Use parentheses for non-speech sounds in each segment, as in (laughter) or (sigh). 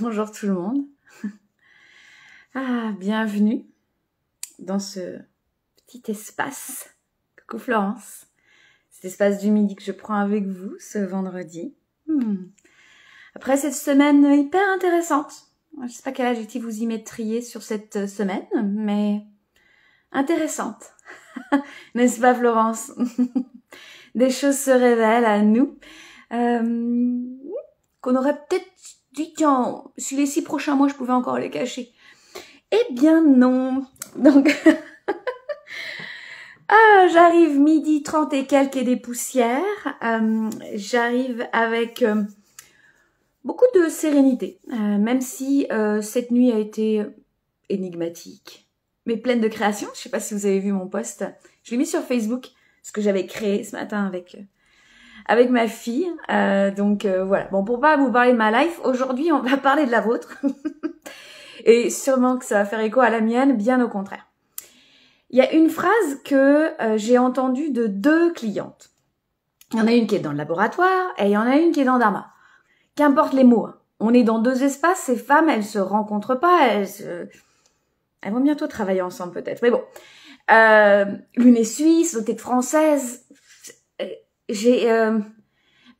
Bonjour tout le monde. (laughs) Ah, bienvenue dans ce petit espace. Coucou Florence. Cet espace du midi que je prends avec vous ce vendredi. Hmm. Après cette semaine hyper intéressante. Je ne sais pas quel adjectif vous y mettriez sur cette semaine, mais intéressante. (laughs) N'est-ce pas Florence (laughs) Des choses se révèlent à nous euh, qu'on aurait peut-être dit, tiens, si les six prochains mois, je pouvais encore les cacher. Eh bien non. (laughs) Donc, (laughs) ah, j'arrive midi 30 et quelques et des poussières. Euh, j'arrive avec euh, beaucoup de sérénité, euh, même si cette nuit a été énigmatique, mais pleine de création. Je ne sais pas si vous avez vu mon post. Je l'ai mis sur Facebook, ce que j'avais créé ce matin avec avec ma fille. Euh, donc euh, voilà. Bon, pour pas vous parler de ma life, aujourd'hui on va (laughs) parler de la vôtre. (laughs) Et sûrement que ça va faire écho à la mienne, bien au contraire. Il y a une phrase que euh, j'ai entendue de deux clientes. Il y en a une qui est dans le laboratoire et il y en a une qui est dans Dharma. Qu'importe les mots, hein. on est dans deux espaces, ces femmes, elles se rencontrent pas, elles, elles vont bientôt travailler ensemble peut-être. Mais bon, l'une euh, est suisse, l'autre est française, j'ai euh,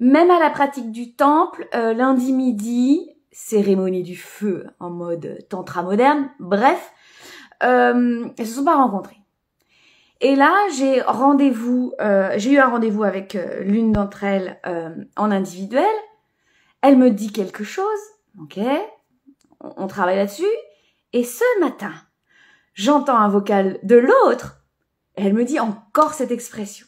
même à la pratique du temple, euh, lundi midi, cérémonie du feu en mode tantra moderne, bref, euh, elles se sont pas rencontrées. Et là, j'ai rendez-vous, euh, j'ai eu un rendez-vous avec l'une d'entre elles en individuel. Elle me dit quelque chose, ok, on travaille là-dessus. Et ce matin, j'entends un vocal de l'autre. Elle me dit encore cette expression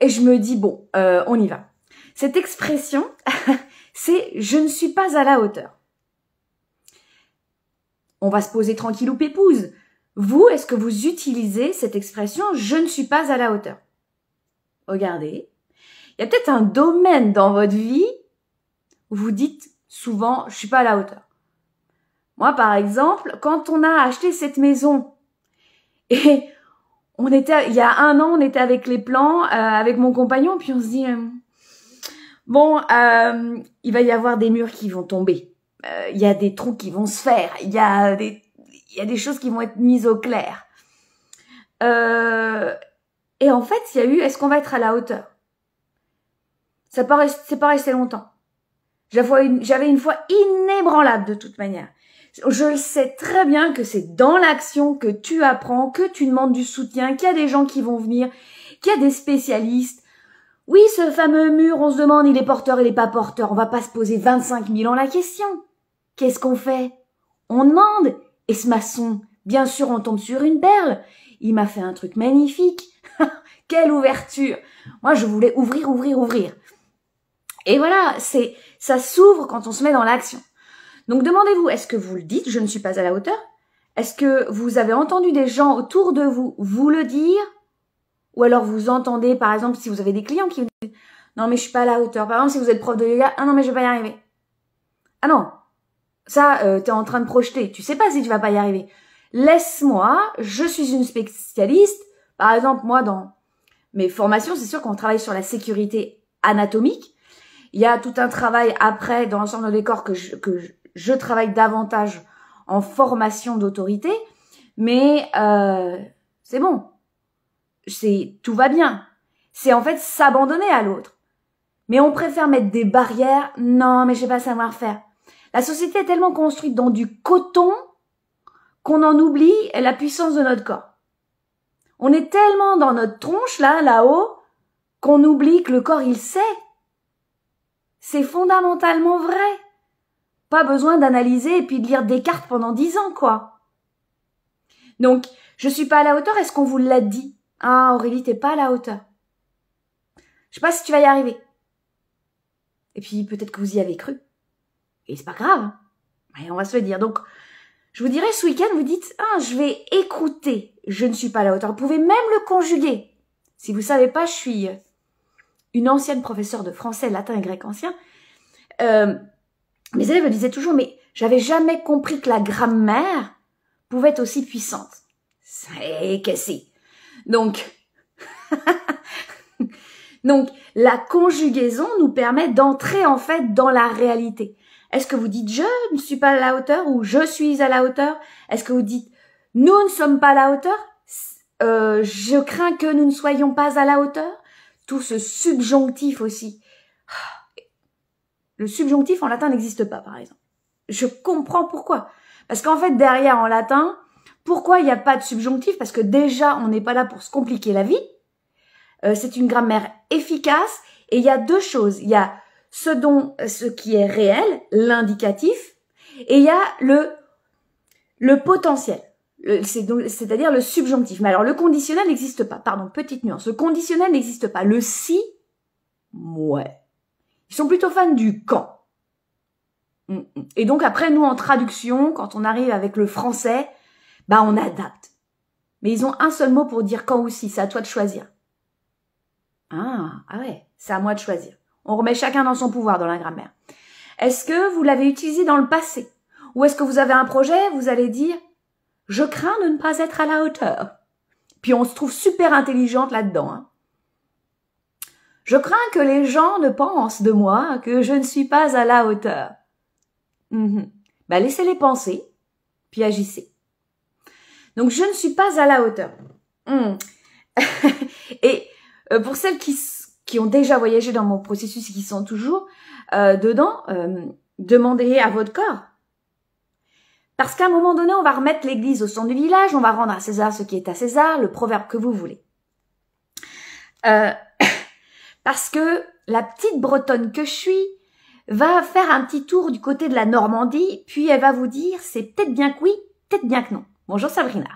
et je me dis, bon, euh, on y va. Cette expression, (laughs) c'est je ne suis pas à la hauteur. On va se poser tranquille ou pépouze. Vous, est-ce que vous utilisez cette expression je ne suis pas à la hauteur Regardez. Il y a peut-être un domaine dans votre vie où vous dites souvent je suis pas à la hauteur. Moi, par exemple, quand on a acheté cette maison et on était, il y a un an, on était avec les plans, euh, avec mon compagnon, puis on se dit, euh, bon, euh, il va y avoir des murs qui vont tomber, euh, il y a des trous qui vont se faire, il y a des, il y a des choses qui vont être mises au clair. et en fait, il y a eu, est-ce qu'on va être à la hauteur Ça paraît, c'est pas resté longtemps. J'avais j'avais une foi inébranlable de toute manière. Je le sais très bien que c'est dans l'action que tu apprends, que tu demandes du soutien, qu'il y a des gens qui vont venir, qu'il y a des spécialistes. Oui, ce fameux mur, on se demande, il est porteur, il est pas porteur. On va pas se poser 25 000 ans la question. Qu'est-ce qu'on fait? On demande. Et ce maçon, bien sûr, on tombe sur une perle. Il m'a fait un truc magnifique. (laughs) Quelle ouverture! Moi, je voulais ouvrir, ouvrir, ouvrir. Et voilà, c'est, ça s'ouvre quand on se met dans l'action. Donc demandez-vous, est-ce que vous le dites, je ne suis pas à la hauteur Est-ce que vous avez entendu des gens autour de vous vous le dire Ou alors vous entendez, par exemple, si vous avez des clients qui vous disent, non mais je suis pas à la hauteur. Par exemple, si vous êtes prof de yoga, ah non mais je vais pas y arriver. Ah non, ça, euh, tu es en train de projeter. Tu sais pas si tu vas pas y arriver. Laisse-moi, je suis une spécialiste. Par exemple, moi, dans mes formations, c'est sûr qu'on travaille sur la sécurité anatomique. Il y a tout un travail après dans l'ensemble des corps que que je, je travaille davantage en formation d'autorité, mais euh, c'est bon, c'est tout va bien. C'est en fait s'abandonner à l'autre. Mais on préfère mettre des barrières. Non, mais je sais pas savoir faire. La société est tellement construite dans du coton qu'on en oublie la puissance de notre corps. On est tellement dans notre tronche là, là-haut, qu'on oublie que le corps il sait. C'est fondamentalement vrai besoin d'analyser et puis de lire des cartes pendant dix ans, quoi. Donc, je suis pas à la hauteur, est-ce qu'on vous l'a dit? Ah, Aurélie, t'es pas à la hauteur. Je sais pas si tu vas y arriver. Et puis, peut-être que vous y avez cru. Et c'est pas grave. Mais on va se le dire. Donc, je vous dirais, ce week-end, vous dites, ah, je vais écouter. Je ne suis pas à la hauteur. Vous pouvez même le conjuguer. Si vous savez pas, je suis euh, une ancienne professeure de français, latin et grec ancien. Euh, mes élèves me disaient toujours, mais j'avais jamais compris que la grammaire pouvait être aussi puissante. C'est cassé. Donc, (laughs) donc, la conjugaison nous permet d'entrer en fait dans la réalité. Est-ce que vous dites je ne suis pas à la hauteur ou je suis à la hauteur Est-ce que vous dites nous ne sommes pas à la hauteur euh, Je crains que nous ne soyons pas à la hauteur Tout ce subjonctif aussi. Ah, le subjonctif en latin n'existe pas, par exemple. Je comprends pourquoi. Parce qu'en fait, derrière, en latin, pourquoi il n'y a pas de subjonctif Parce que déjà, on n'est pas là pour se compliquer la vie. Euh, c'est une grammaire efficace. Et il y a deux choses. Il y a ce dont, ce qui est réel, l'indicatif, et il y a le, le potentiel. C'est-à-dire le subjonctif. Mais alors, le conditionnel n'existe pas. Pardon, petite nuance. Le conditionnel n'existe pas. Le si, ouais. Ils sont plutôt fans du quand. Mm, mm. Et donc après, nous, en traduction, quand on arrive avec le français, bah on adapte. Mais ils ont un seul mot pour dire quand aussi, c'est à toi de choisir. Ah, ah ouais, c'est à moi de choisir. On remet chacun dans son pouvoir dans la grammaire. Est-ce que vous l'avez utilisé dans le passé Ou est-ce que vous avez un projet, vous allez dire ⁇ Je crains de ne pas être à la hauteur ⁇ Puis on se trouve super intelligente là-dedans. Hein. Je crains que les gens ne pensent de moi que je ne suis pas à la hauteur. Ben, laissez-les penser, puis agissez. Donc, je ne suis pas à la hauteur. Mhm. (laughs) et euh, pour celles qui, qui, ont déjà voyagé dans mon processus et qui sont toujours euh, dedans, euh, demandez à votre corps. Parce qu'à un moment donné, on va remettre l'église au centre du village, on va rendre à César ce qui est à César, le proverbe que vous voulez parce que la petite bretonne que je suis va faire un petit tour du côté de la Normandie, puis elle va vous dire c'est peut-être bien que oui, peut-être bien que non. Bonjour Sabrina.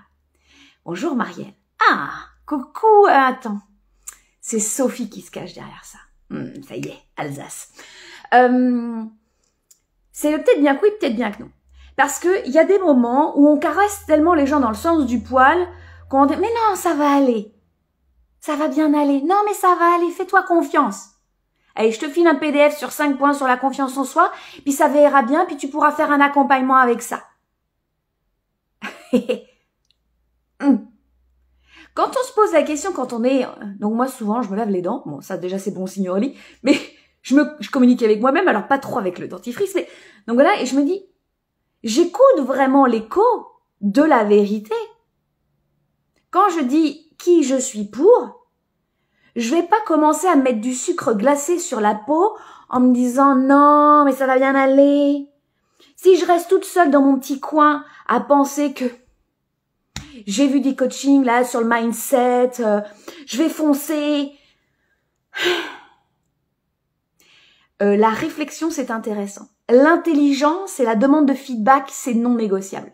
Bonjour Marielle. Ah, coucou, euh, attends. C'est Sophie qui se cache derrière ça. Hmm, ça y est, Alsace. Euh, c'est peut-être bien que oui, peut-être bien que non. Parce qu'il y a des moments où on caresse tellement les gens dans le sens du poil qu'on dit mais non, ça va aller. Ça va bien aller. Non, mais ça va aller. Fais-toi confiance. Allez, je te file un PDF sur 5 points sur la confiance en soi, puis ça verra bien, puis tu pourras faire un accompagnement avec ça. (laughs) Hmm. quand on se pose la question, quand on est... Euh, donc moi, souvent, je me lave les dents. Bon, ça déjà, c'est bon signe Mais je, me... je communique avec moi-même, alors pas trop avec le dentifrice. Mais... Donc voilà, et je me dis, j'écoute vraiment l'écho de la vérité. Quand je dis qui je suis pour, je vais pas commencer à mettre du sucre glacé sur la peau en me disant non, mais ça va bien aller. Si je reste toute seule dans mon petit coin à penser que j'ai vu des coachings là sur le mindset, euh, je vais foncer. (sighs) Euh, la réflexion, c'est intéressant. L'intelligence et la demande de feedback, c'est non négociable.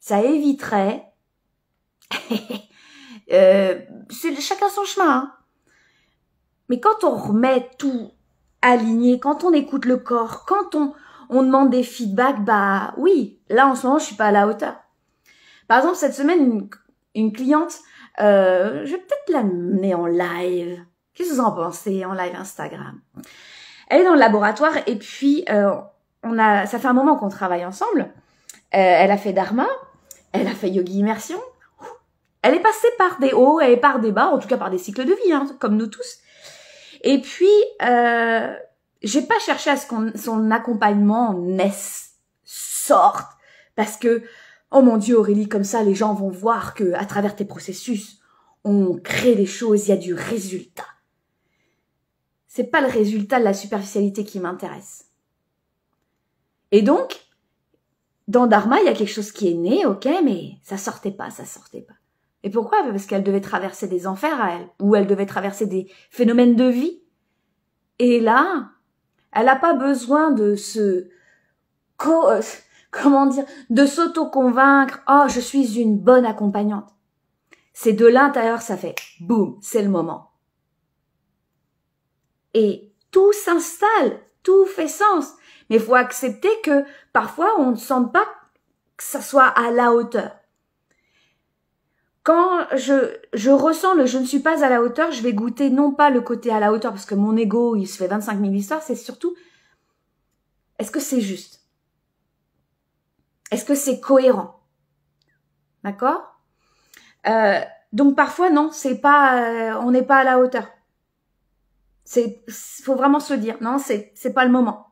Ça éviterait (laughs) euh, c'est chacun son chemin. Hein. Mais quand on remet tout aligné, quand on écoute le corps, quand on, on demande des feedbacks, bah oui, là en ce moment je suis pas à la hauteur. Par exemple, cette semaine, une, une cliente, euh, je vais peut-être mener en live. Qu'est-ce que vous en pensez en live Instagram Elle est dans le laboratoire et puis euh, on a, ça fait un moment qu'on travaille ensemble. Euh, elle a fait Dharma, elle a fait Yogi Immersion, elle est passée par des hauts et par des bas, en tout cas par des cycles de vie, hein, comme nous tous. Et puis, euh, j'ai pas cherché à ce qu'on son accompagnement naisse, sorte, parce que, oh mon Dieu, Aurélie, comme ça, les gens vont voir que, à travers tes processus, on crée des choses, il y a du résultat. C'est pas le résultat de la superficialité qui m'intéresse. Et donc, dans Dharma, il y a quelque chose qui est né, ok, mais ça sortait pas, ça sortait pas. Et pourquoi Parce qu'elle devait traverser des enfers à elle, ou elle devait traverser des phénomènes de vie. Et là, elle n'a pas besoin de se... Euh, (laughs) comment dire De s'auto-convaincre, oh, je suis une bonne accompagnante. C'est de l'intérieur, ça fait boum, c'est le moment. Et tout s'installe, tout fait sens. Mais il faut accepter que parfois on ne sent pas que ça soit à la hauteur quand je, je ressens le je ne suis pas à la hauteur, je vais goûter non pas le côté à la hauteur parce que mon ego, il se fait 25 000 histoires, c'est surtout est-ce que c'est juste Est-ce que c'est cohérent D'accord euh, Donc parfois non, c'est pas, euh, on n'est pas à la hauteur. C'est, faut vraiment se dire. Non, c'est, c'est pas le moment.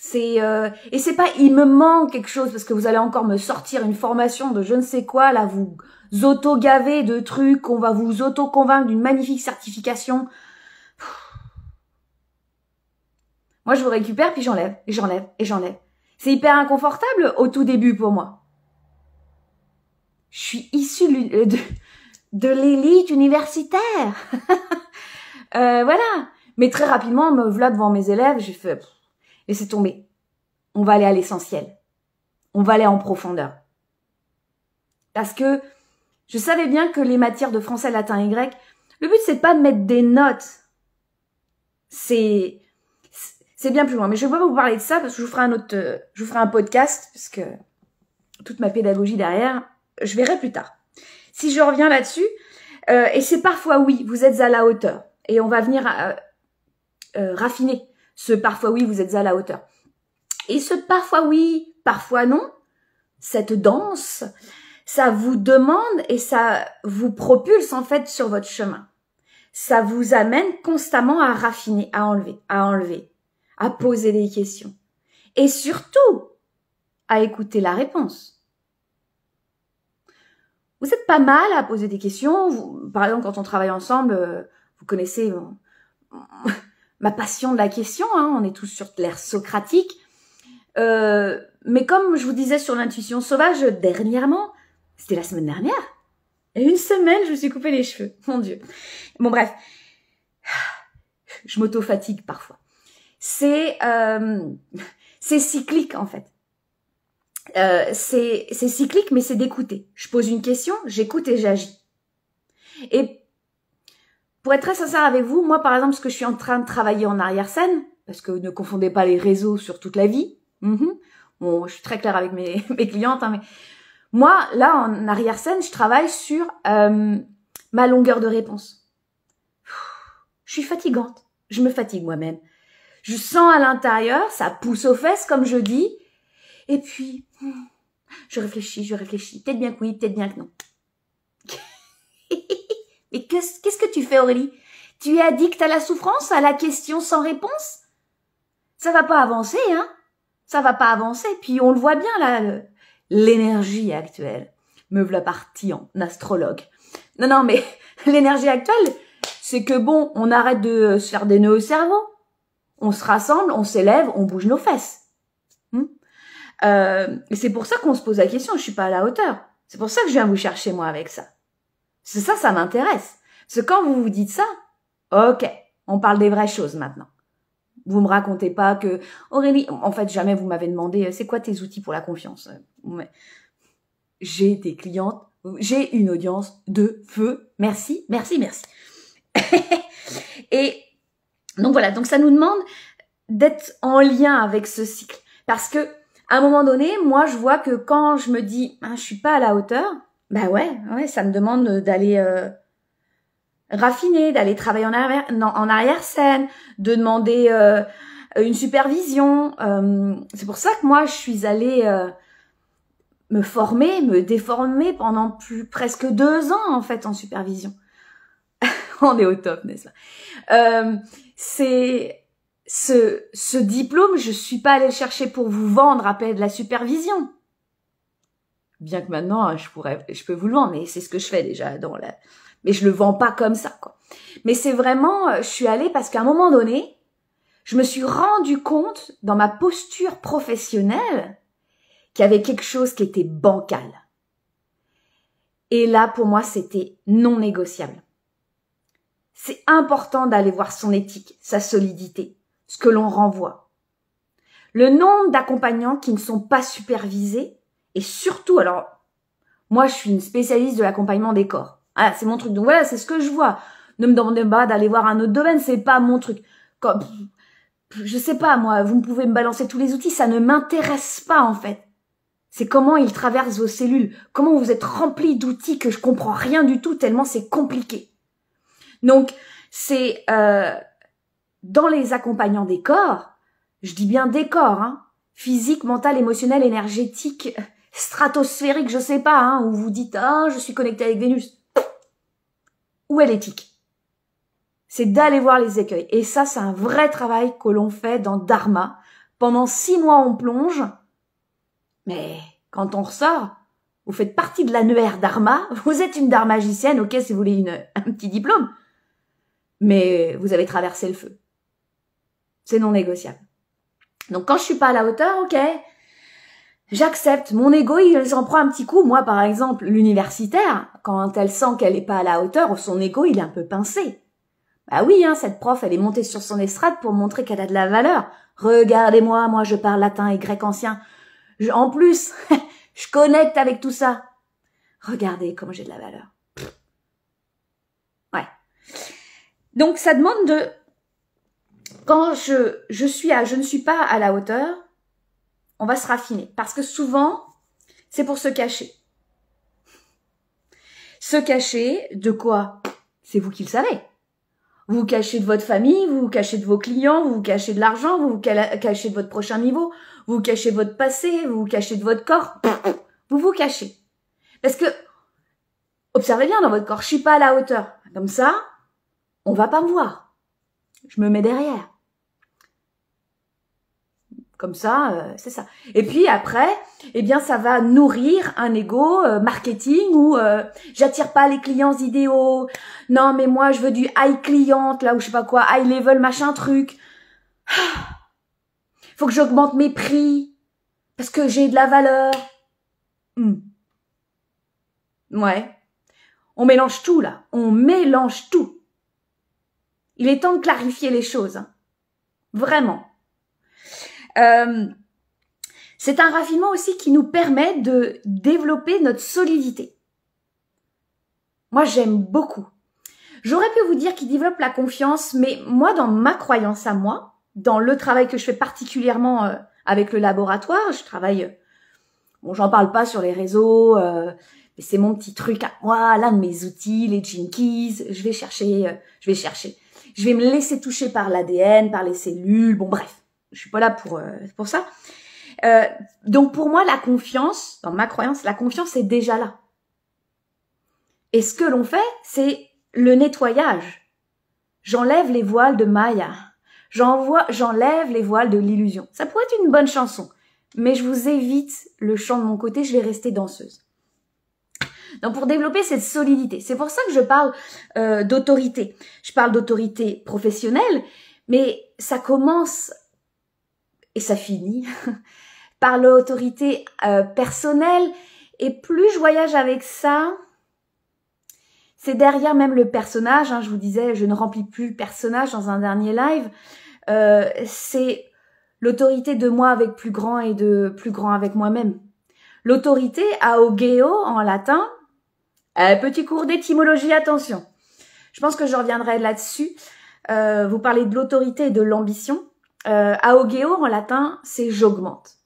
C'est euh, et c'est pas il me manque quelque chose parce que vous allez encore me sortir une formation de je ne sais quoi là vous auto gaver de trucs, on va vous auto convaincre d'une magnifique certification. Moi je vous récupère puis j'enlève et j'enlève et j'enlève. C'est hyper inconfortable au tout début pour moi. Je suis issue de, euh, l'élite universitaire. (laughs) Euh, voilà. Mais très rapidement, me voilà devant mes élèves, j'ai fait c'est tombé. On va aller à l'essentiel. On va aller en profondeur. Parce que je savais bien que les matières de français, latin et grec, le but c'est pas de mettre des notes. C'est c'est bien plus loin. Mais je ne vais pas vous parler de ça parce que je vous ferai un autre, je ferai un podcast parce que toute ma pédagogie derrière, je verrai plus tard. Si je reviens là-dessus, euh, et c'est parfois oui, vous êtes à la hauteur et on va venir euh, euh, raffiner ce parfois oui, vous êtes à la hauteur. Et ce parfois oui, parfois non, cette danse, ça vous demande et ça vous propulse en fait sur votre chemin. Ça vous amène constamment à raffiner, à enlever, à enlever, à poser des questions. Et surtout, à écouter la réponse. Vous êtes pas mal à poser des questions. par exemple, quand on travaille ensemble, euh, vous connaissez ma passion de la question. Hein, on est tous sur l'air socratique. Euh, mais comme je vous disais sur l'intuition sauvage dernièrement, c'était la semaine dernière. Et une semaine, je me suis coupé les cheveux. (laughs) Mon Dieu. Bon, bref. Je m'auto-fatigue parfois. C'est, euh, c'est cyclique, en fait. Euh, c'est, c'est cyclique, mais c'est d'écouter. Je pose une question, j'écoute et j'agis. Et pour être très sincère avec vous, moi par exemple, ce que je suis en train de travailler en arrière-scène, parce que ne confondez pas les réseaux sur toute la vie. Mm-hmm. Bon, je suis très claire avec mes, (laughs) mes clientes, hein, mais moi, là, en arrière-scène, je travaille sur euh, ma longueur de réponse. Je suis fatigante. Je me fatigue moi-même. Je sens à l'intérieur, ça pousse aux fesses, comme je dis. Et puis, hmm, je réfléchis, je réfléchis. Peut-être bien que oui, peut-être bien que non. Et qu'est-ce que tu fais, Aurélie Tu es addict à la souffrance, à la question sans réponse Ça va pas avancer, hein Ça va pas avancer. Puis on le voit bien là, l'énergie actuelle. Me la partie en astrologue. Non, non, mais (laughs) l'énergie actuelle, c'est que bon, on arrête de se faire des nœuds au cerveau. On se rassemble, on s'élève, on bouge nos fesses. Hmm euh, c'est pour ça qu'on se pose la question. Je suis pas à la hauteur. C'est pour ça que je viens vous chercher moi avec ça. C'est ça, ça m'intéresse. Parce quand vous vous dites ça, ok, on parle des vraies choses maintenant. Vous me racontez pas que Aurélie, en fait, jamais vous m'avez demandé euh, c'est quoi tes outils pour la confiance. Euh, j'ai des clientes, j'ai une audience de feu. Merci, merci, merci. (laughs) Et donc voilà, donc ça nous demande d'être en lien avec ce cycle parce que à un moment donné, moi je vois que quand je me dis hein, je suis pas à la hauteur, ben ouais, ouais, ça me demande d'aller euh, raffiner, d'aller travailler en arrière, non, en arrière scène, de demander euh, une supervision. Euh, c'est pour ça que moi je suis allée me former, me déformer pendant plus presque deux ans en fait en supervision. (laughs) On est au top, n'est-ce pas C'est ce, ce diplôme, je suis pas allée le chercher pour vous vendre à après de la supervision. Bien que maintenant, hein, je pourrais, je peux vous le vendre, mais c'est ce que je fais déjà dans la, mais je le vends pas comme ça, quoi. Mais c'est vraiment, euh, je suis allée parce qu'à un moment donné, je me suis rendu compte dans ma posture professionnelle qu'il y avait quelque chose qui était bancal. Et là, pour moi, c'était non négociable. C'est important d'aller voir son éthique, sa solidité, ce que l'on renvoie. Le nombre d'accompagnants qui ne sont pas supervisés et surtout, alors, moi, je suis une spécialiste de l'accompagnement des corps. Ah, c'est mon truc. Donc voilà, c'est ce que je vois. Ne me demandez pas d'aller voir un autre domaine, c'est pas mon truc. Comme, je sais pas, moi, vous pouvez me balancer tous les outils, ça ne m'intéresse pas, en fait. C'est comment ils traversent vos cellules, comment vous êtes remplis d'outils que je comprends rien du tout tellement c'est compliqué. Donc, c'est euh, dans les accompagnants des corps, je dis bien des corps, hein, physique, mental, émotionnel, énergétique, stratosphérique, je sais pas, hein, où vous dites ah je suis connecté avec Vénus. Où est l'éthique C'est d'aller voir les écueils. Et ça, c'est un vrai travail que l'on fait dans Dharma. Pendant six mois, on plonge, mais quand on ressort, vous faites partie de l'annuaire Dharma. (laughs) Vous êtes une Dharmagicienne, ok, si vous voulez une, un petit diplôme, mais vous avez traversé le feu. C'est non négociable. Donc quand je suis pas à la hauteur, ok, J'accepte, mon ego, il s'en prend un petit coup. Moi, par exemple, l'universitaire, quand elle sent qu'elle n'est pas à la hauteur, son ego, il est un peu pincé. Bah oui, hein, cette prof, elle est montée sur son estrade pour montrer qu'elle a de la valeur. Regardez-moi, moi, je parle latin et grec ancien. en plus, (laughs) je connecte avec tout ça. Regardez comment j'ai de la valeur. Ouais. Donc, ça demande de, quand je, je suis à, je ne suis pas à la hauteur, on va se raffiner. Parce que souvent, c'est pour se cacher. Se cacher de quoi C'est vous qui le savez. Vous vous cachez de votre famille, vous vous cachez de vos clients, vous vous cachez de l'argent, vous vous cachez de votre prochain niveau, vous cachez de votre passé, vous vous cachez de votre corps. Vous vous cachez. Parce que, observez bien dans votre corps, je suis pas à la hauteur. Comme ça, on va pas me voir. Je me mets derrière. Comme ça, euh, c'est ça. Et puis après, eh bien, ça va nourrir un ego euh, marketing où euh, j'attire pas les clients idéaux. Non, mais moi, je veux du high client là ou je sais pas quoi, high level machin truc. (sighs) faut que j'augmente mes prix parce que j'ai de la valeur. Hmm. Ouais. On mélange tout là. On mélange tout. Il est temps de clarifier les choses. Hein. Vraiment. Euh, c'est un raffinement aussi qui nous permet de développer notre solidité. Moi, j'aime beaucoup. J'aurais pu vous dire qu'il développe la confiance, mais moi, dans ma croyance à moi, dans le travail que je fais particulièrement euh, avec le laboratoire, je travaille, euh, bon, j'en parle pas sur les réseaux, mais c'est mon petit truc à moi, l'un de mes outils, les Jinkies, je vais chercher, je vais chercher. Je vais me laisser toucher par l'ADN, par les cellules, bon bref je suis pas là pour euh, pour ça. Euh, donc pour moi, la confiance, dans ma croyance, la confiance est déjà là. Et ce que l'on fait, c'est le nettoyage. J'enlève les voiles de Maya. J'enlève les voiles de l'illusion. Ça pourrait être une bonne chanson, mais je vous évite le chant de mon côté, je vais rester danseuse. Donc pour développer cette solidité, c'est pour ça que je parle euh, d'autorité. Je parle d'autorité professionnelle, mais ça commence et ça finit, (laughs) par l'autorité euh, personnelle. Et plus je voyage avec ça, c'est derrière même le personnage. Hein, je vous disais, je ne remplis plus personnage dans un dernier live. Euh, c'est l'autorité de moi avec plus grand et de plus grand avec moi-même. L'autorité aogeo en latin. petit cours d'étymologie, attention. Je pense que je reviendrai là-dessus. Euh, vous parlez de l'autorité et de l'ambition. Euh, augeo en latin, c'est j'augmente.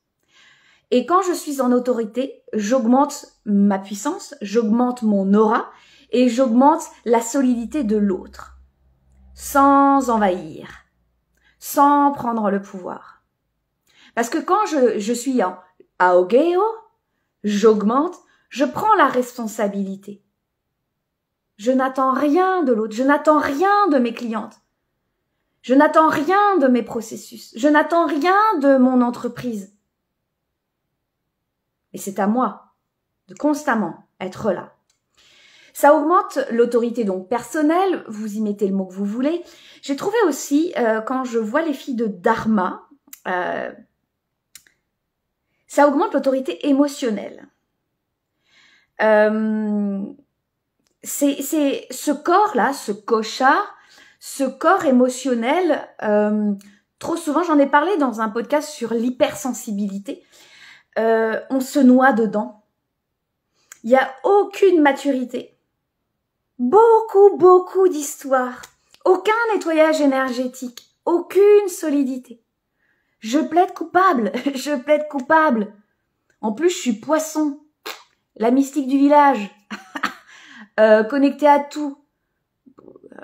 Et quand je suis en autorité, j'augmente ma puissance, j'augmente mon aura et j'augmente la solidité de l'autre, sans envahir, sans prendre le pouvoir. Parce que quand je, je suis en aogeo, j'augmente, je prends la responsabilité. Je n'attends rien de l'autre, je n'attends rien de mes clientes. Je n'attends rien de mes processus. Je n'attends rien de mon entreprise. Et c'est à moi de constamment être là. Ça augmente l'autorité donc personnelle, vous y mettez le mot que vous voulez. J'ai trouvé aussi, euh, quand je vois les filles de Dharma, euh, ça augmente l'autorité émotionnelle. Euh, c'est ce corps-là, ce cochard, ce corps émotionnel, euh, trop souvent j'en ai parlé dans un podcast sur l'hypersensibilité, euh, on se noie dedans. Il n'y a aucune maturité. Beaucoup, beaucoup d'histoires. Aucun nettoyage énergétique. Aucune solidité. Je plaide coupable. (laughs) Je plaide coupable. En plus, je suis poisson. La mystique du village. (laughs) euh, connectée à tout.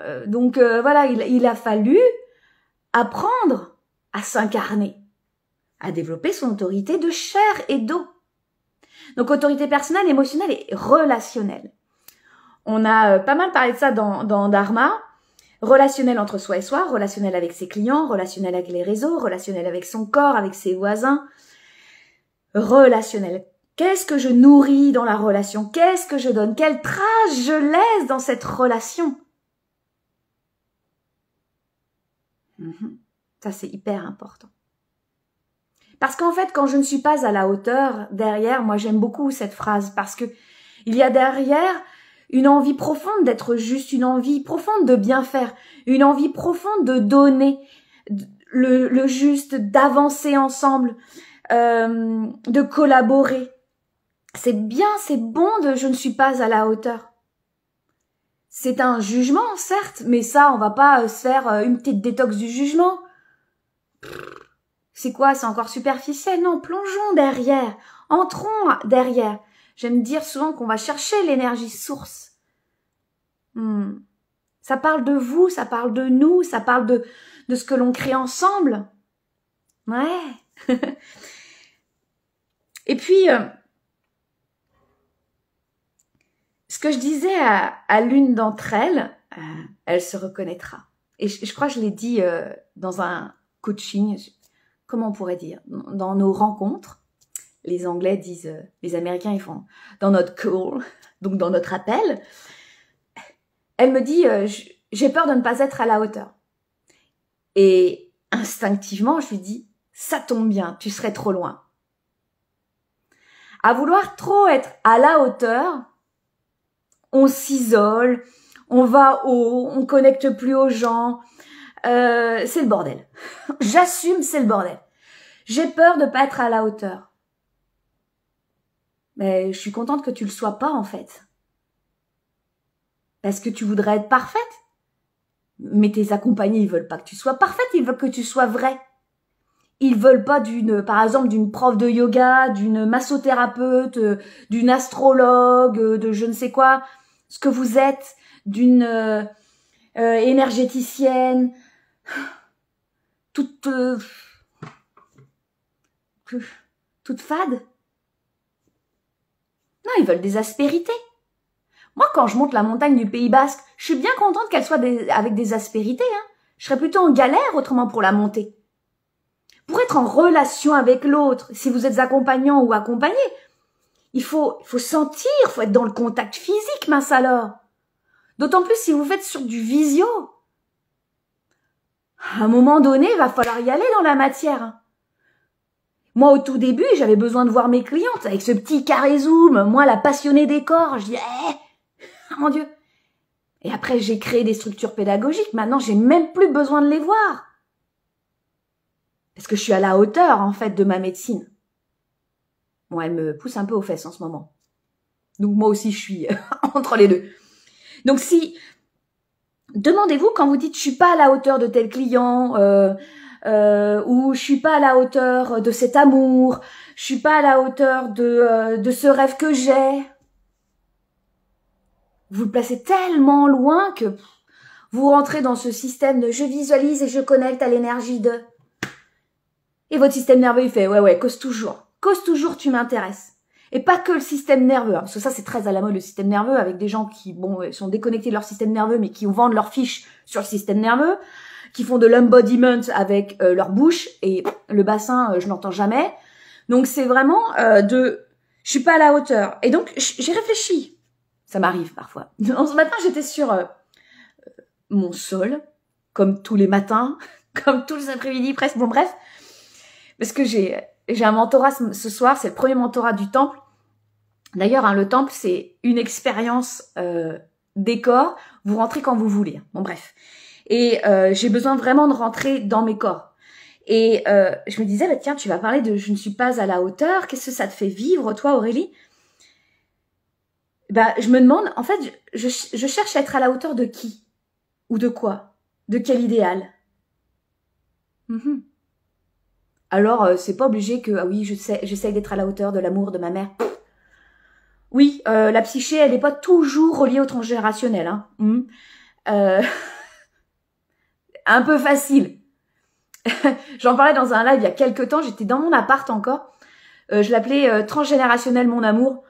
Euh, donc euh, voilà, il, a fallu apprendre à s'incarner, à développer son autorité de chair et d'eau. Donc autorité personnelle, émotionnelle et relationnelle. On a euh, pas mal parlé de ça dans, Dharma. Relationnel entre soi et soi, relationnel avec ses clients, relationnel avec les réseaux, relationnel avec son corps, avec ses voisins. Relationnel Qu'est-ce que je nourris dans la relation Qu'est-ce que je donne Quelle trace je laisse dans cette relation Ça, c'est hyper important. Parce qu'en fait, quand je ne suis pas à la hauteur, derrière, moi j'aime beaucoup cette phrase, parce que il y a derrière une envie profonde d'être juste, une envie profonde de bien faire, une envie profonde de donner le, juste, d'avancer ensemble, euh, de collaborer. C'est bien, c'est bon de je ne suis pas à la hauteur. C'est un jugement, certes, mais ça, on va pas se faire euh, une petite détox du jugement. C'est quoi, c'est encore superficiel Non, plongeons derrière, entrons derrière. J'aime dire souvent qu'on va chercher l'énergie source. Hmm. Ça parle de vous, ça parle de nous, ça parle de, de ce que l'on crée ensemble. Ouais. (laughs) Et puis, euh, ce que je disais à, l'une d'entre elles, euh, elle se reconnaîtra. Et je, crois que je l'ai dit euh, dans un coaching, comment on pourrait dire, dans nos rencontres, les Anglais disent, euh, les Américains ils font, dans notre call, (laughs) donc dans notre appel, elle me dit, euh, j'ai peur de ne pas être à la hauteur. Et instinctivement, je lui dis, ça tombe bien, tu serais trop loin. À vouloir trop être à la hauteur, on s'isole, on va haut, on connecte plus aux gens, euh, c'est le bordel. (laughs) J'assume, c'est le bordel. J'ai peur de pas être à la hauteur. Mais je suis contente que tu le sois pas, en fait. Parce que tu voudrais être parfaite. Mais tes accompagnés, ils veulent pas que tu sois parfaite, ils veulent que tu sois vraie. Ils veulent pas d'une, par exemple, d'une prof de yoga, d'une massothérapeute, euh, d'une astrologue, euh, de je ne sais quoi, ce que vous êtes, d'une énergéticienne, toute, euh, toute fade. Non, ils veulent des aspérités. Moi, quand je monte la montagne du Pays Basque, je suis bien contente qu'elle soit avec des aspérités. Hein. Je serais plutôt en galère autrement pour la monter. Pour être en relation avec l'autre, si vous êtes accompagnant ou accompagné, il faut, il faut sentir, faut être dans le contact physique, mince alors. D'autant plus si vous faites sur du visio. À un moment donné, il va falloir y aller dans la matière. Moi, au tout début, j'avais besoin de voir mes clientes avec ce petit carré zoom. Moi, la passionnée des corps, je dis, eh, (laughs) mon Dieu. Et après, j'ai créé des structures pédagogiques. Maintenant, j'ai même plus besoin de les voir. Parce que je suis à la hauteur, en fait, de ma médecine. Bon, elle me pousse un peu aux fesses en ce moment. Donc, moi aussi, je suis (laughs) entre les deux. Donc, si demandez-vous quand vous dites je suis pas à la hauteur de tel client euh, euh, ou je suis pas à la hauteur de cet amour, je suis pas à la hauteur de, euh, de ce rêve que j'ai. Vous le placez tellement loin que vous rentrez dans ce système de je visualise et je connecte à l'énergie de. Et votre système nerveux il fait ouais ouais cause toujours, cause toujours tu m'intéresses. Et pas que le système nerveux, hein, parce que ça c'est très à la mode le système nerveux, avec des gens qui bon euh, sont déconnectés de leur système nerveux, mais qui vendent leurs fiches sur le système nerveux, qui font de l'embodiment avec euh, leur bouche, et le bassin, euh, je n'entends jamais. Donc c'est vraiment de... Je suis pas à la hauteur. Et donc j'ai réfléchi. Ça m'arrive parfois. (laughs) Ce matin j'étais sur mon sol, comme tous les matins, (laughs) comme tous les après-midi presque, bon bref. Parce que j'ai j'ai un mentorat ce soir, c'est le premier mentorat du temple. D'ailleurs, hein, le temple, c'est une expérience euh, corps. Vous rentrez quand vous voulez. Hein. Bon, bref. Et euh, j'ai besoin vraiment de rentrer dans mes corps. Et euh, je me disais, bah, tiens, tu vas parler de je ne suis pas à la hauteur. Qu'est-ce que ça te fait vivre, toi, Aurélie bah, je me demande, en fait, je, je, cherche à être à la hauteur de qui Ou de quoi De quel idéal mhm. Alors, euh, c'est pas obligé que, ah oui, j'essaye d'être à la hauteur de l'amour de ma mère. Oui, euh, la psyché, elle n'est pas toujours reliée au transgénérationnel. Hein. Hmm. Euh, (laughs) un peu facile. (laughs) J'en parlais dans un live il y a quelques temps, j'étais dans mon appart encore. je l'appelais transgénérationnel mon amour.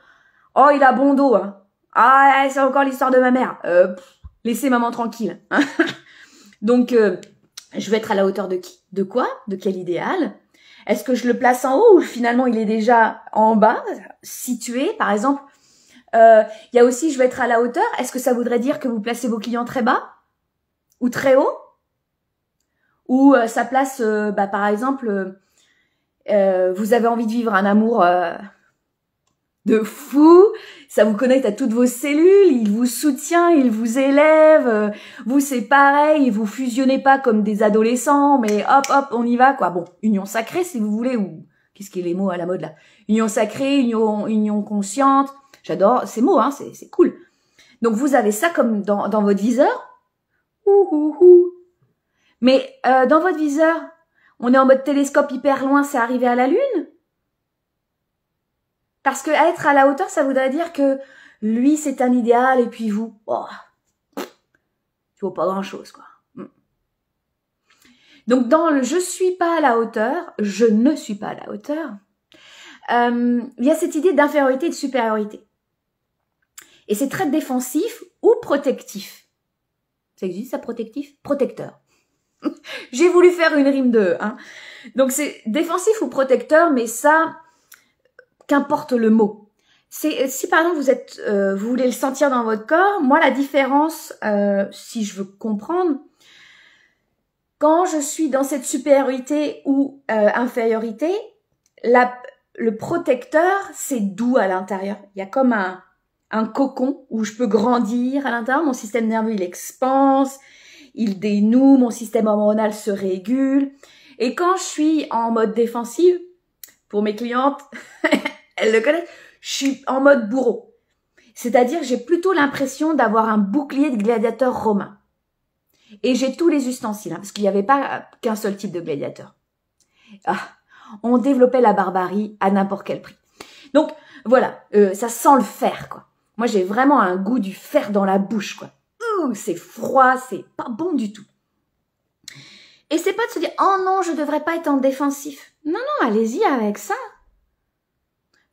Oh, il a bon dos. Hein. Ah, eh, c'est encore l'histoire de ma mère. laissez maman tranquille. Hein. (laughs) Donc, je vais être à la hauteur de qui De quoi De quel idéal est-ce que je le place en haut ou finalement il est déjà en bas, situé par exemple euh, Il y a aussi je vais être à la hauteur. Est-ce que ça voudrait dire que vous placez vos clients très bas ou très haut Ou euh, ça place, euh, bah, par exemple, vous avez envie de vivre un amour de fou. Ça vous connecte à toutes vos cellules, il vous soutient, il vous élève. Euh, vous, c'est pareil, vous fusionnez pas comme des adolescents, mais hop, hop, on y va, quoi. Bon, union sacrée, si vous voulez, ou qu'est-ce qui est les mots à la mode, là Union sacrée, union, union consciente. J'adore ces mots, hein, c'est cool. Donc, vous avez ça comme dans, dans votre viseur. Ouh, Mais euh, dans votre viseur, on est en mode télescope hyper loin, c'est arrivé à la Lune parce que être à la hauteur, ça voudrait dire que lui, c'est un idéal, et puis vous, oh, tu vois pas grand-chose, quoi. Mm. Donc dans le je suis pas à la hauteur, je ne suis pas à la hauteur, euh, il y a cette idée d'infériorité et de supériorité. Et c'est très défensif ou protectif. Ça existe ça protectif Protecteur. (laughs) J'ai voulu faire une rime de e, Hein. Donc c'est défensif ou protecteur, mais ça, qu'importe le mot. C'est, euh, si par exemple vous êtes, euh, vous voulez le sentir dans votre corps, moi la différence, euh, si je veux comprendre, quand je suis dans cette supériorité ou infériorité, la, le protecteur c'est doux à l'intérieur. Il y a comme un, un cocon où je peux grandir à l'intérieur. Mon système nerveux il expanse, il dénoue, mon système hormonal se régule. Et quand je suis en mode défensif pour mes clientes (laughs) le je suis en mode bourreau. C'est-à-dire, j'ai plutôt l'impression d'avoir un bouclier de gladiateur romain. Et j'ai tous les ustensiles, hein, parce qu'il n'y avait pas qu'un seul type de gladiateur. Ah, on développait la barbarie à n'importe quel prix. Donc, voilà, euh, ça sent le fer, quoi. Moi, j'ai vraiment un goût du fer dans la bouche, quoi. Ouh, c'est froid, c'est pas bon du tout. Et c'est pas de se dire, oh non, je devrais pas être en défensif. Non, non, allez-y avec ça.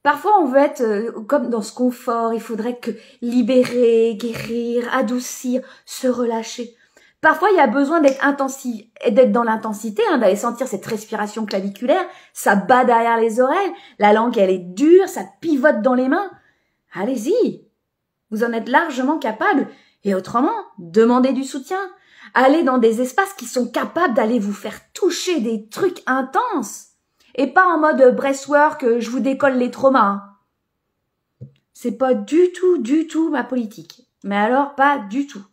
Parfois, on veut être euh, comme dans ce confort, il faudrait que libérer, guérir, adoucir, se relâcher. Parfois, il y a besoin d'être intensif, d'être dans l'intensité, hein, d'aller sentir cette respiration claviculaire, ça bat derrière les oreilles, la langue elle est dure, ça pivote dans les mains. Allez-y, vous en êtes largement capable. Et autrement, demandez du soutien. Allez dans des espaces qui sont capables d'aller vous faire toucher des trucs intenses. Et pas en mode breastwork, euh, je vous décolle les traumas. Ce hein. C'est pas du tout, du tout ma politique. Mais alors, pas du tout.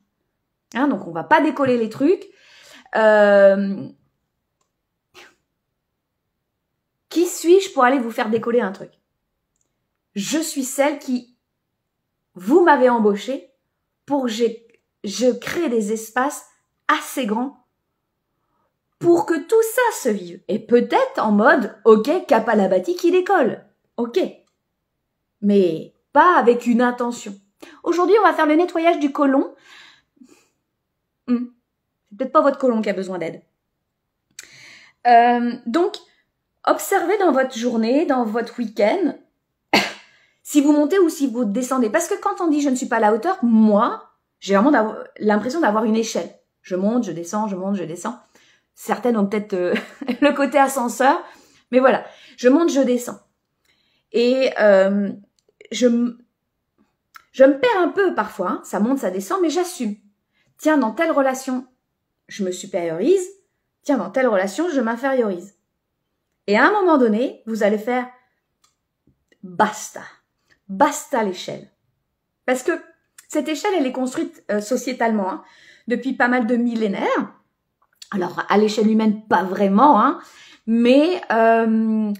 Hein, donc on va pas décoller les trucs. Euh, qui suis-je pour aller vous faire décoller un truc Je suis celle qui, vous m'avez embauchée pour que je crée des espaces assez grands pour que tout ça se vive. Et peut-être en mode, ok, l'abati qui décolle. Ok. Mais pas avec une intention. Aujourd'hui, on va faire le nettoyage du côlon. Hmm. C'est peut-être pas votre côlon qui a besoin d'aide. Euh, donc, observez dans votre journée, dans votre week-end, (coughs) si vous montez ou si vous descendez. Parce que quand on dit je ne suis pas à la hauteur, moi, j'ai vraiment l'impression d'avoir une échelle. Je monte, je descends, je monte, je descends. Certaines ont peut-être euh, (laughs) le côté ascenseur, mais voilà, je monte, je descends. Et euh, je, je me perds un peu parfois, hein. ça monte, ça descend, mais j'assume. Tiens, dans telle relation, je me supériorise. Tiens, dans telle relation, je m'infériorise. Et à un moment donné, vous allez faire basta. Basta l'échelle. Parce que cette échelle, elle est construite euh, sociétalement hein, depuis pas mal de millénaires. Alors à l'échelle humaine, pas vraiment, hein, mais euh,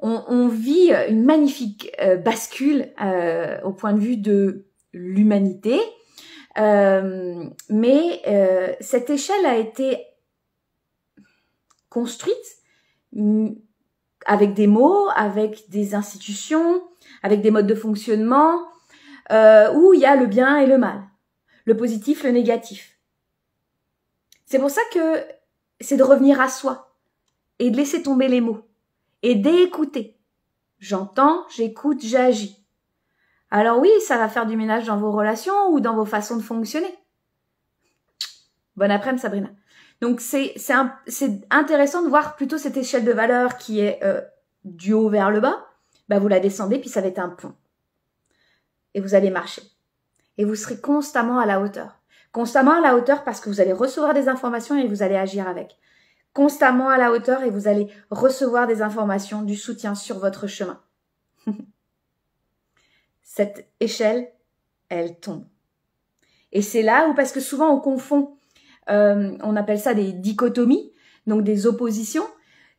on, vit une magnifique euh, bascule euh, au point de vue de l'humanité. mais cette échelle a été construite mm, avec des mots, avec des institutions, avec des modes de fonctionnement, où il y a le bien et le mal, le positif, le négatif. C'est pour ça que c'est de revenir à soi et de laisser tomber les mots et d'écouter. J'entends, j'écoute, j'agis. Alors oui, ça va faire du ménage dans vos relations ou dans vos façons de fonctionner. Bon après-midi Sabrina. Donc c'est intéressant de voir plutôt cette échelle de valeur qui est euh, du haut vers le bas. Bah, vous la descendez puis ça va être un pont. Et vous allez marcher. Et vous serez constamment à la hauteur. Constamment à la hauteur parce que vous allez recevoir des informations et vous allez agir avec. Constamment à la hauteur et vous allez recevoir des informations, du soutien sur votre chemin. (laughs) Cette échelle, elle tombe. Et c'est là où, parce que souvent on confond, euh, on appelle ça des dichotomies, donc des oppositions.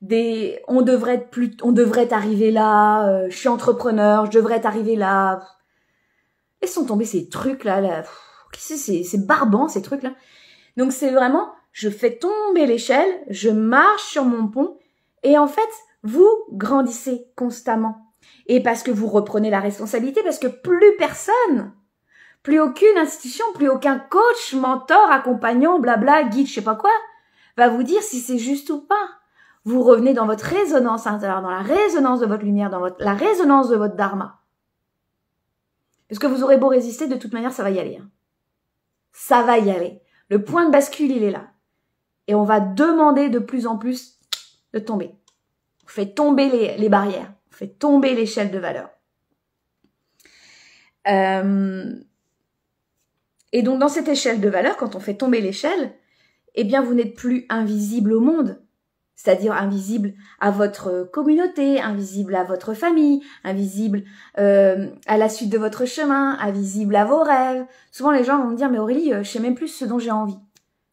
Des, on devrait être plus, on devrait arriver là, euh, je suis entrepreneur, je devrais arriver là. Et sont tombés ces trucs là, là c'est C'est barbant ces trucs-là. Donc c'est vraiment, je fais tomber l'échelle, je marche sur mon pont, et en fait, vous grandissez constamment. Et parce que vous reprenez la responsabilité, parce que plus personne, plus aucune institution, plus aucun coach, mentor, accompagnant, blabla, guide, je sais pas quoi, va vous dire si c'est juste ou pas. Vous revenez dans votre résonance intérieure, dans la résonance de votre lumière, dans votre, la résonance de votre dharma. Parce que vous aurez beau résister, de toute manière, ça va y aller. Hein ça va y aller. Le point de bascule, il est là. Et on va demander de plus en plus de tomber. On fait tomber les, barrières, on fait tomber l'échelle de valeur. Euh, et donc dans cette échelle de valeur, quand on fait tomber l'échelle, eh bien vous n'êtes plus invisible au monde c'est-à-dire invisible à votre euh, communauté, invisible à votre famille, invisible euh, à la suite de votre chemin, invisible à vos rêves. Souvent les gens vont me dire mais Aurélie, euh, je sais même plus ce dont j'ai envie.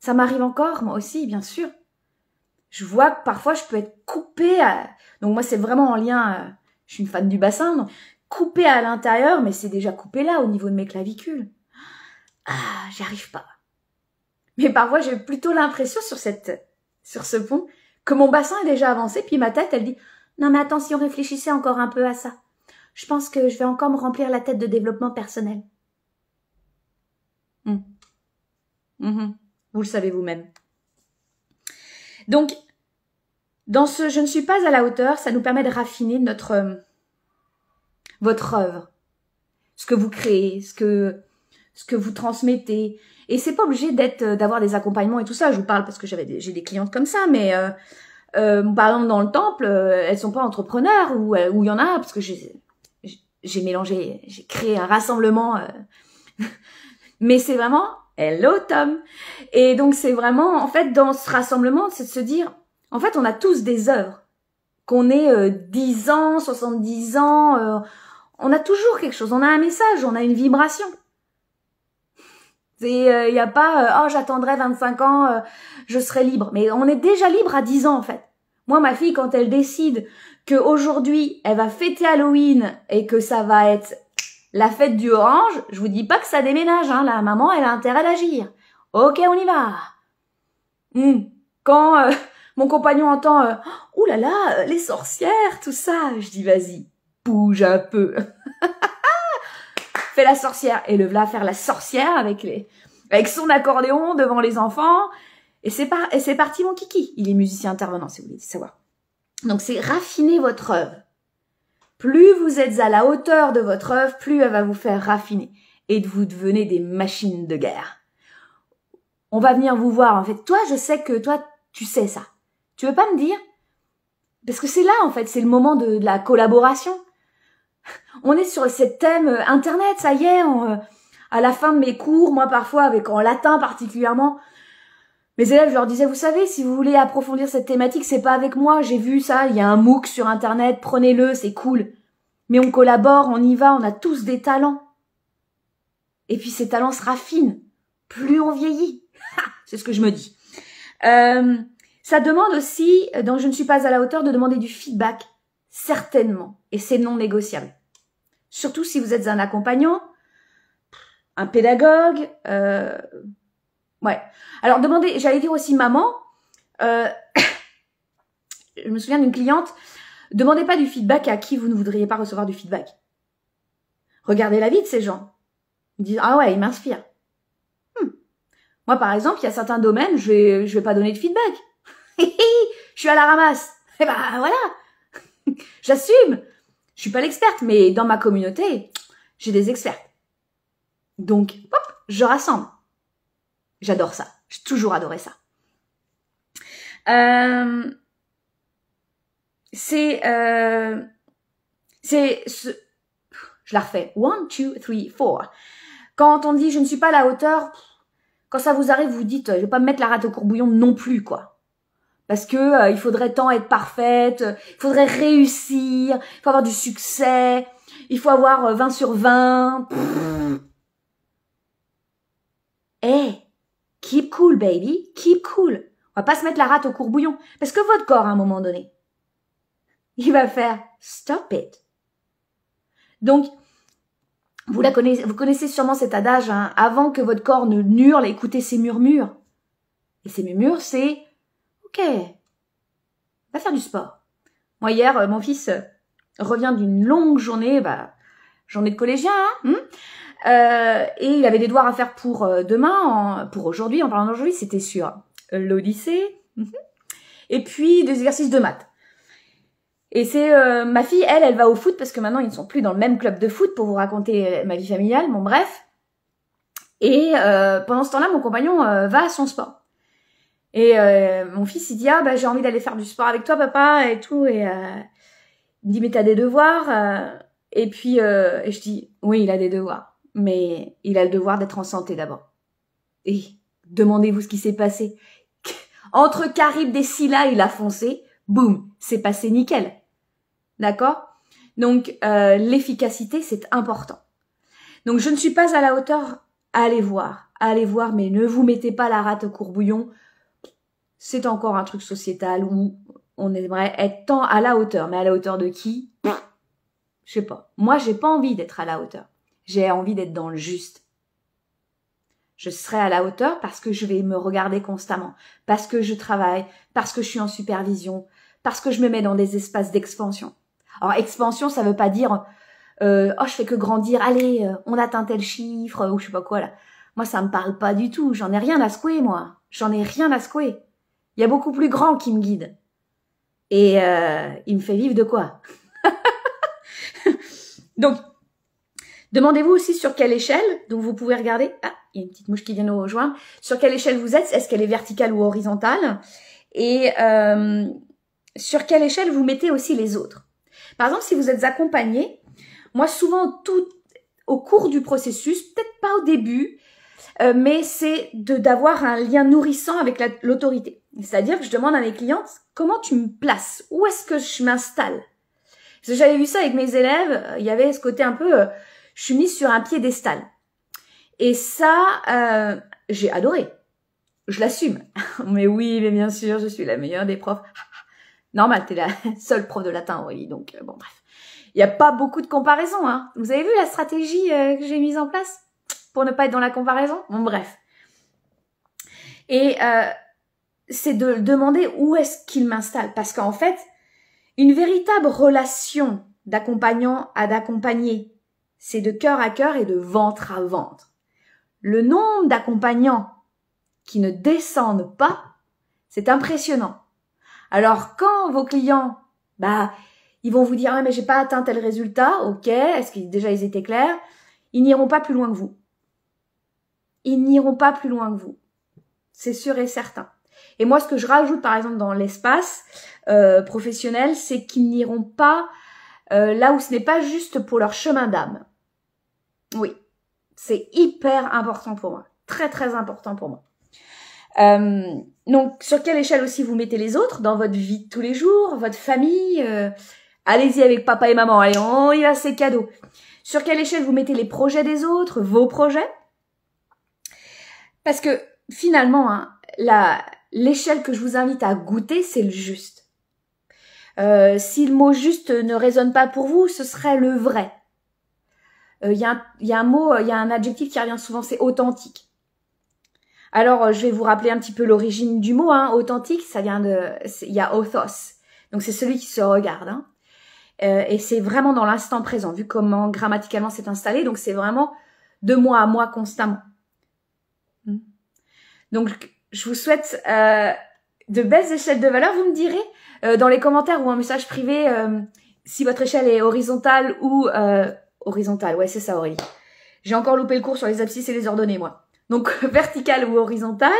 Ça m'arrive encore, moi aussi, bien sûr. Je vois que parfois je peux être coupée. Donc moi c'est vraiment en lien. Je suis une fan du bassin, donc coupée à l'intérieur, mais c'est déjà coupé là au niveau de mes clavicules. Ah, j'arrive pas. Mais parfois j'ai plutôt l'impression sur cette, sur ce pont que mon bassin est déjà avancé, puis ma tête, elle dit Non, mais attention, réfléchissez encore un peu à ça, je pense que je vais encore me remplir la tête de développement personnel. Mmh. Mmh. Vous le savez vous-même. Donc, dans ce je ne suis pas à la hauteur, ça nous permet de raffiner notre euh, votre œuvre, ce que vous créez, ce que ce que vous transmettez. Et c'est pas obligé d'être euh, d'avoir des accompagnements et tout ça. Je vous parle parce que j'avais j'ai des clientes comme ça, mais euh, euh, par exemple dans le temple, euh, elles sont pas entrepreneurs euh, ou il y en a parce que j'ai mélangé, j'ai créé un rassemblement. (laughs) mais c'est vraiment Hello Tom. Et donc c'est vraiment en fait dans ce rassemblement, c'est de se dire en fait on a tous des œuvres. Qu'on ait euh, 10 ans, 70 ans, on a toujours quelque chose, on a un message, on a une vibration. Il n'y euh, a pas euh, oh j'attendrai 25 ans, euh, je serai libre. Mais on est déjà libre à 10 ans en fait. Moi ma fille quand elle décide que aujourd'hui elle va fêter Halloween et que ça va être la fête du orange, je vous dis pas que ça déménage hein, la maman elle a intérêt à agir. « OK, on y va. Hmm. Quand (laughs) mon compagnon entend Ouh là là, les sorcières, tout ça, je dis vas-y, bouge un peu. (laughs) fais la sorcière. Et le v'là faire la sorcière avec les, avec son accordéon devant les enfants. Et c'est par, et c'est parti mon kiki. Il est musicien intervenant, si vous voulez savoir. Donc c'est raffiner votre œuvre. Plus vous êtes à la hauteur de votre œuvre, plus elle va vous faire raffiner. Et vous devenez des machines de guerre. On va venir vous voir, en fait. Toi, je sais que toi, tu sais ça. Tu veux pas me dire? Parce que c'est là, en fait, c'est le moment de la collaboration. On est sur ce thème euh, Internet, ça y est. Euh, à la fin de mes cours, moi parfois avec en latin particulièrement, mes élèves, je leur disais, vous savez, si vous voulez approfondir cette thématique, c'est pas avec moi. J'ai vu ça, il y a un MOOC sur Internet, prenez-le, c'est cool. Mais on collabore, on y va, on a tous des talents. Et puis ces talents se raffinent. Plus on vieillit. (laughs) c'est ce que je me dis. Euh, ça demande aussi, euh, donc Je ne suis pas à la hauteur, de demander du feedback certainement, et c'est non négociable. Surtout si vous êtes un accompagnant, un pédagogue, euh, ouais. Alors demandez, j'allais dire aussi maman, euh, (coughs) je me souviens d'une cliente, demandez pas du feedback à qui vous ne voudriez pas recevoir du feedback. Regardez la vie de ces gens. Ils disent, ah ouais, ils m'inspirent. Hmm. Moi, par exemple, il y a certains domaines, je vais, je vais pas donner de feedback. (laughs) je suis à la ramasse. Et eh bah, ben, voilà. (laughs) J'assume. Je suis pas l'experte, mais dans ma communauté, j'ai des experts. Donc, hop, je rassemble. J'adore ça. J'ai toujours adoré ça. Euh, c'est, euh, c'est, ce, je la refais. One, two, three, four. Quand on dit je ne suis pas à la hauteur, quand ça vous arrive, vous dites je vais pas me mettre la rate au courbouillon non plus, quoi. Parce que euh, il faudrait tant être parfaite, il faudrait réussir, il faut avoir du succès, il faut avoir 20 euh, sur 20. Eh, hey, keep cool baby, keep cool. On va pas se mettre la rate au courbouillon parce que votre corps à un moment donné, il va faire stop it. Donc vous la connaissez, vous connaissez sûrement cet adage hein, avant que votre corps ne hurle, écoutez ses murmures. Et ses murmures, c'est Ok. Va faire du sport. Moi, hier, euh, mon fils euh, revient d'une longue journée, bah, journée de collégien, hein hmm, euh, et il avait des devoirs à faire pour demain, pour aujourd'hui, en parlant d'aujourd'hui, c'était sur l'Odyssée, hmm, et puis des exercices de maths. Et c'est ma fille, elle, elle va au foot parce que maintenant ils ne sont plus dans le même club de foot pour vous raconter ma vie familiale, mon bref. Et pendant ce temps-là, mon compagnon va à son sport. Et euh, mon fils, il dit ah bah j'ai envie d'aller faire du sport avec toi, papa et tout. Et euh, il dit mais t'as des devoirs. Euh. Et puis et je dis oui, il a des devoirs, mais il a le devoir d'être en santé d'abord. Et demandez-vous ce qui s'est passé. (laughs) Entre Carib des Silla, il a foncé. Boum, c'est passé nickel. D'accord Donc l'efficacité, c'est important. Donc je ne suis pas à la hauteur. Allez voir, allez voir, mais ne vous mettez pas la rate au courbouillon c'est encore un truc sociétal où on aimerait être tant à la hauteur. Mais à la hauteur de qui Je sais pas. Moi, j'ai pas envie d'être à la hauteur. J'ai envie d'être dans le juste. Je serai à la hauteur parce que je vais me regarder constamment, parce que je travaille, parce que je suis en supervision, parce que je me mets dans des espaces d'expansion. Alors expansion, ça veut pas dire euh, oh je fais que grandir, allez, euh, on atteint tel chiffre ou je sais pas quoi là. Moi ça me parle pas du tout, j'en ai rien à secouer moi, j'en ai rien à secouer. Il y a beaucoup plus grand qui me guide. Et euh, il me fait vivre de quoi (laughs) Donc, demandez-vous aussi sur quelle échelle. Donc, vous pouvez regarder. Ah, il y a une petite mouche qui vient nous rejoindre. Sur quelle échelle vous êtes Est-ce qu'elle est verticale ou horizontale Et euh, sur quelle échelle vous mettez aussi les autres Par exemple, si vous êtes accompagné, moi souvent tout au cours du processus, peut-être pas au début, euh, mais c'est de d'avoir un lien nourrissant avec l'autorité. C'est-à-dire que je demande à mes clientes comment tu me places, où est-ce que je m'installe. J'avais vu ça avec mes élèves, euh, il y avait ce côté un peu, euh, je suis mise sur un piédestal. Et ça, euh, j'ai adoré. Je l'assume. (laughs) mais oui, mais bien sûr, je suis la meilleure des profs. (laughs) Normal, t'es la (laughs) seule prof de latin, oui. » donc bon, bref. Il n'y a pas beaucoup de comparaison, hein. Vous avez vu la stratégie que j'ai mise en place pour ne pas être dans la comparaison Bon, bref. Et euh, c'est de demander où est-ce qu'il m'installe. Parce qu'en fait, une véritable relation d'accompagnant à d'accompagné, c'est de cœur à cœur et de ventre à ventre. Le nombre d'accompagnants qui ne descendent pas, c'est impressionnant. Alors quand vos clients, bah, ils vont vous dire ah, mais j'ai pas atteint tel résultat, ok, est-ce qu'ils déjà ils étaient clairs Ils n'iront pas plus loin que vous. Ils n'iront pas plus loin que vous. C'est sûr et certain. Et moi, ce que je rajoute, par exemple, dans l'espace euh, professionnel, c'est qu'ils n'iront pas euh, là où ce n'est pas juste pour leur chemin d'âme. Oui, c'est hyper important pour moi. Très, très important pour moi. Euh, donc, sur quelle échelle aussi vous mettez les autres dans votre vie de tous les jours, votre famille Allez-y avec papa et maman, allez, on y va, c'est cadeau. Sur quelle échelle vous mettez les projets des autres, vos projets Parce que finalement, hein, la, l'échelle que je vous invite à goûter, c'est le juste. Euh, si le mot juste ne résonne pas pour vous, ce serait le vrai. Il euh, y, a un mot, il euh, y a un adjectif qui revient souvent, c'est authentique. Alors, je vais vous rappeler un petit peu l'origine du mot. Hein. Authentique, ça vient de, il y a authos, donc c'est celui qui se regarde. Hein. et c'est vraiment dans l'instant présent, vu comment grammaticalement c'est installé. Donc c'est vraiment de moi à moi constamment. Hmm. Donc je vous souhaite euh, de belles échelles de valeur. Vous me direz euh, dans les commentaires ou en message privé euh, si votre échelle est horizontale ou horizontale. Ouais, c'est ça, Aurélie. J'ai encore loupé le cours sur les abscisses et les ordonnées, moi. Donc, (laughs) verticale ou horizontale.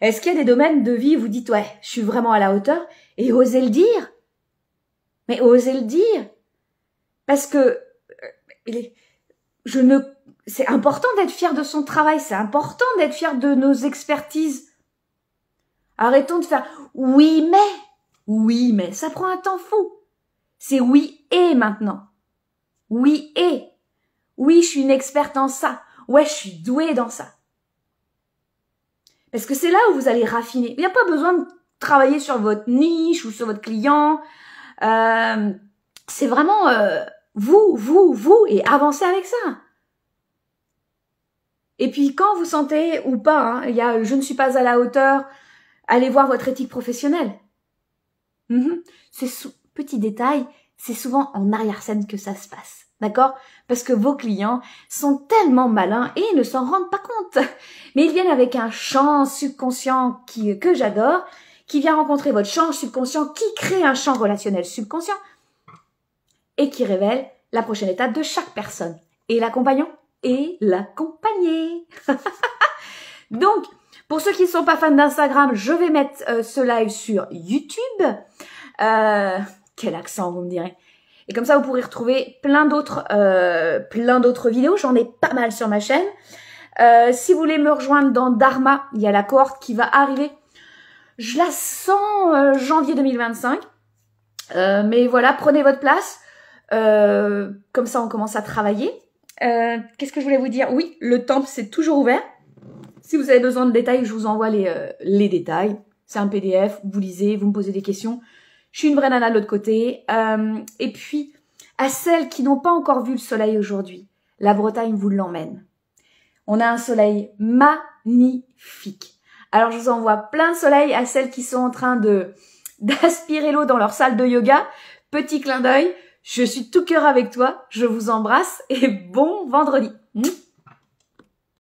Est-ce qu'il y a des domaines de vie où vous dites, ouais, je suis vraiment à la hauteur et osez le dire? Mais osez le dire! Parce que, je ne, c'est important d'être fier de son travail, c'est important d'être fier de nos expertises. Arrêtons de faire oui mais. Oui mais. Ça prend un temps fou. C'est oui et maintenant. Oui et. Oui, je suis une experte en ça. Ouais, je suis douée dans ça. Parce que c'est là où vous allez raffiner. Il n'y a pas besoin de travailler sur votre niche ou sur votre client. Euh, c'est vraiment euh, vous, vous, vous et avancez avec ça. Et puis quand vous sentez ou pas, hein, il y a je ne suis pas à la hauteur, Allez voir votre éthique professionnelle. mm C'est sous petit détail, c'est souvent en arrière-scène que ça se passe. D'accord Parce que vos clients sont tellement malins et ne s'en rendent pas compte. Mais ils viennent avec un champ subconscient qui, que j'adore, qui vient rencontrer votre champ subconscient, qui crée un champ relationnel subconscient et qui révèle la prochaine étape de chaque personne. Et l'accompagnant Et l'accompagner (laughs) Donc, pour ceux qui ne sont pas fans d'Instagram, je vais mettre euh, ce live sur YouTube. Euh, quel accent, vous me direz. Et comme ça, vous pourrez retrouver plein d'autres, euh, plein d'autres vidéos. J'en ai pas mal sur ma chaîne. si vous voulez me rejoindre dans Dharma, il y a la cohorte qui va arriver. Je la sens janvier 2025. mais voilà, prenez votre place. comme ça, on commence à travailler. Qu'est-ce que je voulais vous dire Oui, le temple, c'est toujours ouvert. Si vous avez besoin de détails, je vous envoie les, euh, les détails. C'est un PDF, vous lisez, vous me posez des questions. Je suis une vraie nana de l'autre côté. Euh, et puis, à celles qui n'ont pas encore vu le soleil aujourd'hui, la Bretagne vous l'emmène. On a un soleil magnifique. Alors je vous envoie plein de soleil à celles qui sont en train de (laughs) d'aspirer l'eau dans leur salle de yoga. Petit clin d'œil, je suis tout cœur avec toi, je vous embrasse et bon vendredi. Hmm